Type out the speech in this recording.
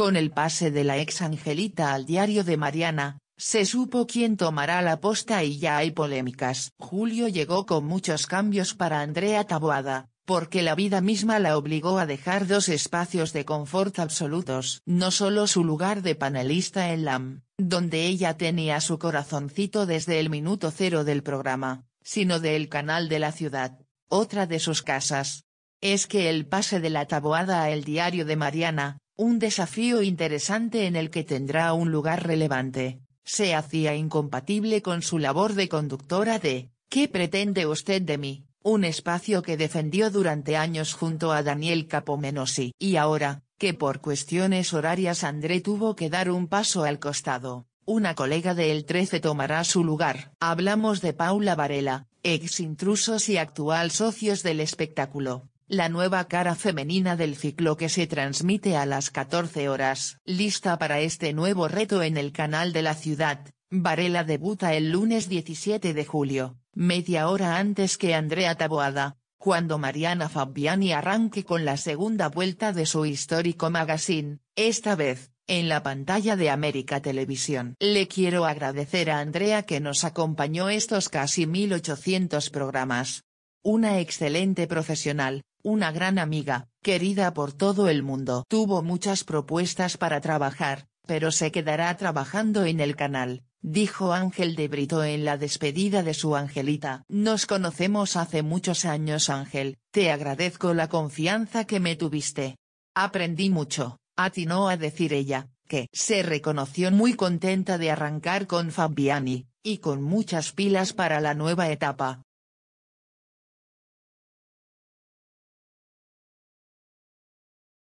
Con el pase de la ex Angelita al diario de Mariana, se supo quién tomará la posta y ya hay polémicas. Julio llegó con muchos cambios para Andrea Taboada, porque la vida misma la obligó a dejar dos espacios de confort absolutos. No solo su lugar de panelista en LAM, donde ella tenía su corazoncito desde el minuto cero del programa, sino del canal de la ciudad, otra de sus casas. Es que el pase de la taboada a el diario de Mariana, un desafío interesante en el que tendrá un lugar relevante, se hacía incompatible con su labor de conductora de, ¿Qué pretende usted de mí? Un espacio que defendió durante años junto a Daniel Capomenosi. Y ahora, que por cuestiones horarias André tuvo que dar un paso al costado, una colega de El 13 tomará su lugar. Hablamos de Paula Varela, ex intrusos y actual socios del espectáculo, la nueva cara femenina del ciclo que se transmite a las 14 horas. Lista para este nuevo reto en el canal de la ciudad, Varela debuta el lunes 17 de julio, media hora antes que Andrea Taboada, cuando Mariana Fabiani arranque con la segunda vuelta de su histórico magazine, esta vez, en la pantalla de América Televisión. Le quiero agradecer a Andrea que nos acompañó estos casi 1800 programas, una excelente profesional, una gran amiga, querida por todo el mundo. Tuvo muchas propuestas para trabajar, pero se quedará trabajando en el canal, dijo Ángel de Brito en la despedida de su Angelita. Nos conocemos hace muchos años Ángel, te agradezco la confianza que me tuviste. Aprendí mucho, atinó a decir ella, que se reconoció muy contenta de arrancar con Fabiani, y con muchas pilas para la nueva etapa.